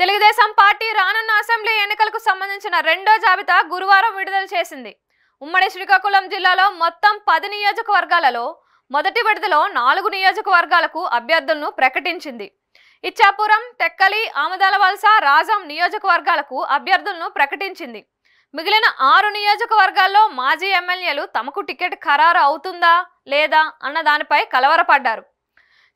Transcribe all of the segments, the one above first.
Telugu Desam party రానున్న assembly ఎన్నికలకు సంబంధించిన రెండో జాబితా గురువారం విడుదల చేసింది ఉమ్మడి శ్రీకాకుళం జిల్లాలో మొత్తం పది నియోజకవర్గాలలో మొదటి విడుదలలో నాలుగు నియోజకవర్గాలకు అభ్యర్థులను ప్రకటించింది ఇచ్చాపురం టెక్కలి ఆమదాలవలస రాజం నియోజకవర్గాలకు అభ్యర్థులను ప్రకటించింది మిగిలిన ఆరు నియోజకవర్గాల్లో మాజీ ఎమ్మెల్యేలు తమకు టికెట్ ఖరారు అవుతుందా లేదా అన్న దానిపై కలవరపడ్డారు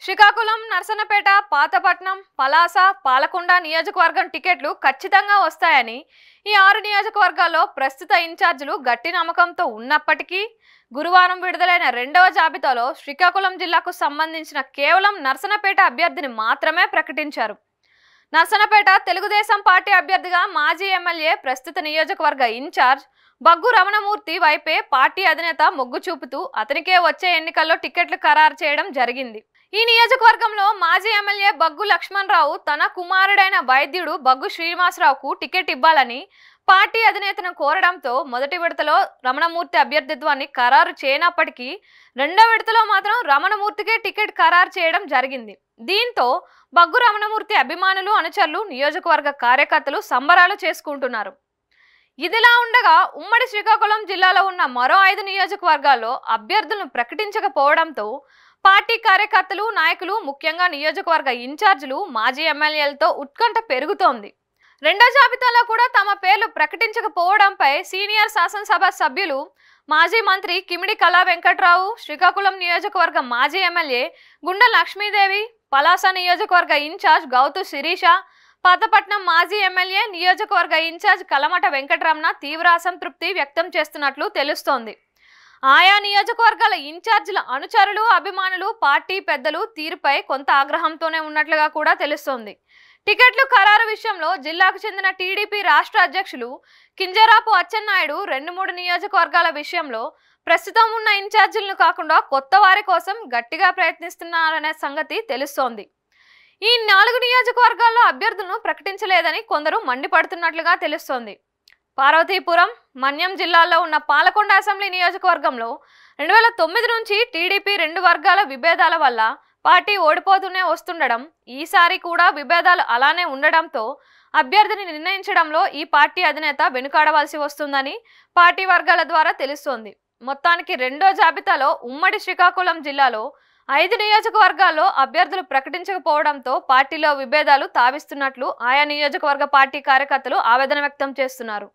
శ్రీకాకుళం నర్సనపేట పాతపట్నం పలాస పాలకొండ నియోజకవర్గం టికెట్లు ఖచ్చితంగా వస్తాయని ఈ ఆరు నియోజకవర్గాల్లో ప్రస్తుత ఇన్ఛార్జీలు గట్టి నమ్మకంతో ఉన్నప్పటికీ గురువారం విడుదలైన రెండవ జాబితాలో శ్రీకాకుళం జిల్లాకు సంబంధించిన కేవలం నర్సనపేట అభ్యర్థిని మాత్రమే ప్రకటించారు నర్సన్నపేట తెలుగుదేశం పార్టీ అభ్యర్థిగా మాజీ ఎమ్మెల్యే ప్రస్తుత నియోజకవర్గ ఇన్ఛార్జ్ బగ్గు రమణమూర్తి వైపే పార్టీ అధినేత మొగ్గు చూపుతూ అతనికే వచ్చే ఎన్నికల్లో టికెట్లు ఖరారు చేయడం జరిగింది ఈ నియోజకవర్గంలో మాజీ ఎమ్మెల్యే బగ్గు లక్ష్మణరావు తన కుమారుడైన వైద్యుడు బగ్గు శ్రీనివాసరావుకు టికెట్ ఇవ్వాలని పార్టీ అధినేతను కోరడంతో మొదటి విడతలో రమణమూర్తి అభ్యర్థిత్వాన్ని ఖరారు చేయనప్పటికీ రెండో విడతలో మాత్రం రమణమూర్తికే టికెట్ ఖరారు చేయడం జరిగింది దీంతో బగ్గు రమణమూర్తి అభిమానులు అనుచరులు నియోజకవర్గ కార్యకర్తలు సంబరాలు చేసుకుంటున్నారు ఇదిలా ఉండగా ఉమ్మడి శ్రీకాకుళం జిల్లాలో ఉన్న మరో ఐదు నియోజకవర్గాల్లో అభ్యర్థులను ప్రకటించకపోవడంతో పార్టీ కార్యకర్తలు నాయకులు ముఖ్యంగా నియోజకవర్గ ఇన్ఛార్జీలు మాజీ ఎమ్మెల్యేలతో ఉత్కంఠ పెరుగుతోంది రెండో జాబితాలో కూడా తమ పేర్లు ప్రకటించకపోవడంపై సీనియర్ శాసనసభ సభ్యులు మాజీ మంత్రి కిమిడి కళా వెంకట్రావు శ్రీకాకుళం నియోజకవర్గ మాజీ ఎమ్మెల్యే గుండె లక్ష్మీదేవి పలాస నియోజకవర్గ ఇన్ఛార్జ్ గౌతు శిరీష పాతపట్నం మాజీ ఎమ్మెల్యే నియోజకవర్గ ఇన్ఛార్జ్ కలమట వెంకట్రమణ తీవ్ర అసంతృప్తి వ్యక్తం చేస్తున్నట్లు తెలుస్తోంది ఆయా నియోజకవర్గాల ఇన్ఛార్జీల అనుచరులు అభిమానులు పార్టీ పెద్దలు తీరుపై కొంత ఆగ్రహంతోనే ఉన్నట్లుగా కూడా తెలుస్తోంది టికెట్లు ఖరారు విషయంలో జిల్లాకు చెందిన టీడీపీ రాష్ట్ర అధ్యక్షులు కింజరాపు అచ్చెన్నాయుడు రెండు మూడు నియోజకవర్గాల విషయంలో ప్రస్తుతం ఉన్న ఇన్ఛార్జీలను కాకుండా కొత్త వారి కోసం గట్టిగా ప్రయత్నిస్తున్నారనే సంగతి తెలుస్తోంది ఈ నాలుగు నియోజకవర్గాల్లో అభ్యర్థులను ప్రకటించలేదని కొందరు మండిపడుతున్నట్లుగా తెలుస్తోంది పార్వతీపురం మన్యం జిల్లాలో ఉన్న పాలకొండ అసెంబ్లీ నియోజకవర్గంలో రెండు వేల తొమ్మిది నుంచి టీడీపీ రెండు వర్గాల విభేదాల వల్ల పార్టీ ఓడిపోతూనే వస్తుండడం ఈసారి కూడా విభేదాలు అలానే ఉండడంతో అభ్యర్థిని నిర్ణయించడంలో ఈ పార్టీ అధినేత వెనుకాడవలసి వస్తుందని పార్టీ వర్గాల ద్వారా తెలుస్తోంది మొత్తానికి రెండో జాబితాలో ఉమ్మడి శ్రీకాకుళం జిల్లాలో ఐదు నియోజకవర్గాల్లో అభ్యర్థులు ప్రకటించకపోవడంతో పార్టీలో విభేదాలు తావిస్తున్నట్లు ఆయా నియోజకవర్గ పార్టీ కార్యకర్తలు ఆవేదన వ్యక్తం చేస్తున్నారు